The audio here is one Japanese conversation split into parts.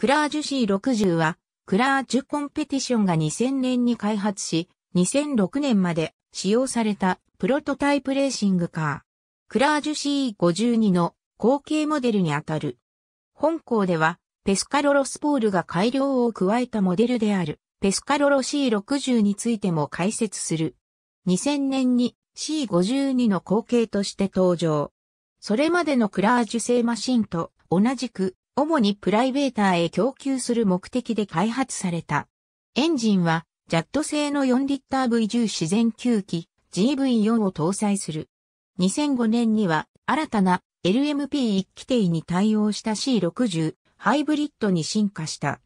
クラージュ C60 は、クラージュコンペティションが2000年に開発し、2006年まで使用されたプロトタイプレーシングカー。クラージュ C52 の後継モデルにあたる。本校では、ペスカロロスポールが改良を加えたモデルである、ペスカロロ C60 についても解説する。2000年に C52 の後継として登場。それまでのクラージュ製マシンと同じく主にプライベーターへ供給する目的で開発された。エンジンは、ジャット製の4リッター V10 自然吸気 GV4 を搭載する。2005年には、新たな LMP1 規定に対応した C60 ハイブリッドに進化した。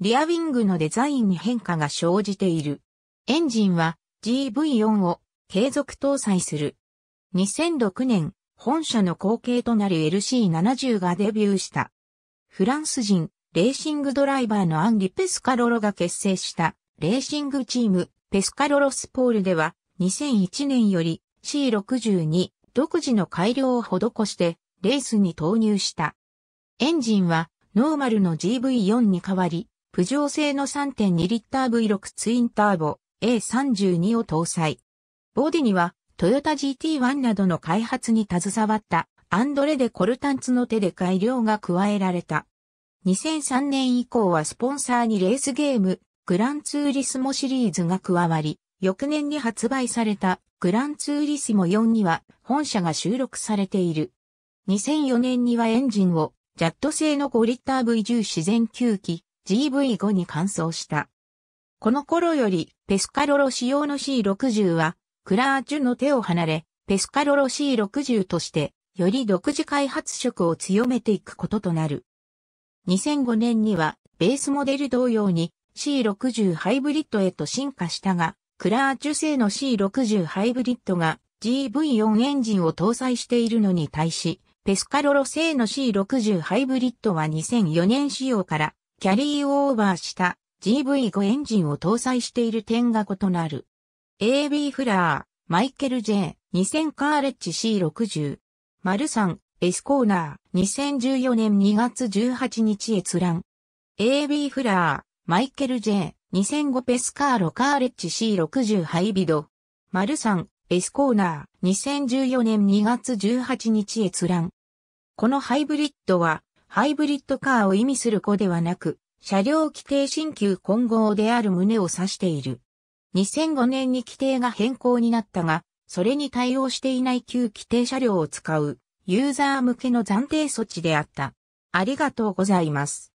リアウィングのデザインに変化が生じている。エンジンは GV4 を継続搭載する。2006年、本社の後継となる LC70 がデビューした。フランス人、レーシングドライバーのアンリ・ペスカロロが結成したレーシングチームペスカロロスポールでは2001年より C62 独自の改良を施してレースに投入した。エンジンはノーマルの GV4 に変わり、プジョー製の3.2リッター V6 ツインターボ A32 を搭載。ボディにはトヨタ GT1 などの開発に携わったアンドレ・デ・コルタンツの手で改良が加えられた。2003年以降はスポンサーにレースゲーム、グランツーリスモシリーズが加わり、翌年に発売されたグランツーリスモ4には本社が収録されている。2004年にはエンジンをジャット製の5リッター V10 自然吸気 GV5 に換装した。この頃よりペスカロロ仕様の C60 はクラージュの手を離れペスカロロ C60 としてより独自開発色を強めていくこととなる。2005年には、ベースモデル同様に C60 ハイブリッドへと進化したが、クラーチュ製の C60 ハイブリッドが GV4 エンジンを搭載しているのに対し、ペスカロロ製の C60 ハイブリッドは2004年仕様からキャリーオーバーした GV5 エンジンを搭載している点が異なる。AB フラー、マイケル J、2000カーレッジ C60、マルサン、エスコーナー、2014年2月18日閲覧。AB フラー、マイケル J、2005ペスカーロカーレッジ C60 ハイビド。マルサン、エスコーナー、2014年2月18日閲覧。このハイブリッドは、ハイブリッドカーを意味する子ではなく、車両規定新旧混合である旨を指している。2005年に規定が変更になったが、それに対応していない旧規定車両を使うユーザー向けの暫定措置であった。ありがとうございます。